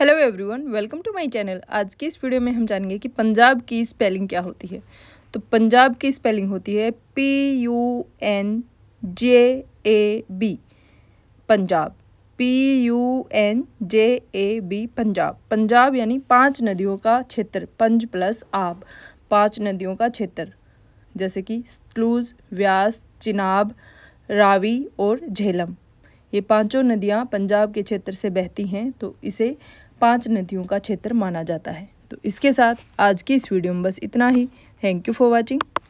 hello everyone welcome to my channel आज की इस वीडियो में हम जानेंगे कि पंजाब की स्पेलिंग क्या होती है तो पंजाब की स्पेलिंग होती है P U N J A B Punjab P U N J A B Punjab Punjab यानी पांच नदियों का क्षेत्र पंज प्लस आब पांच नदियों का क्षेत्र जैसे कि स्लूज व्यास चिनाब रावी और झेलम ये पांचों नदियाँ पंजाब के क्षेत्र से बहती हैं तो इसे पांच नदियों का क्षेत्र माना जाता है तो इसके साथ आज की इस वीडियो में बस इतना ही थैंक यू फॉर वॉचिंग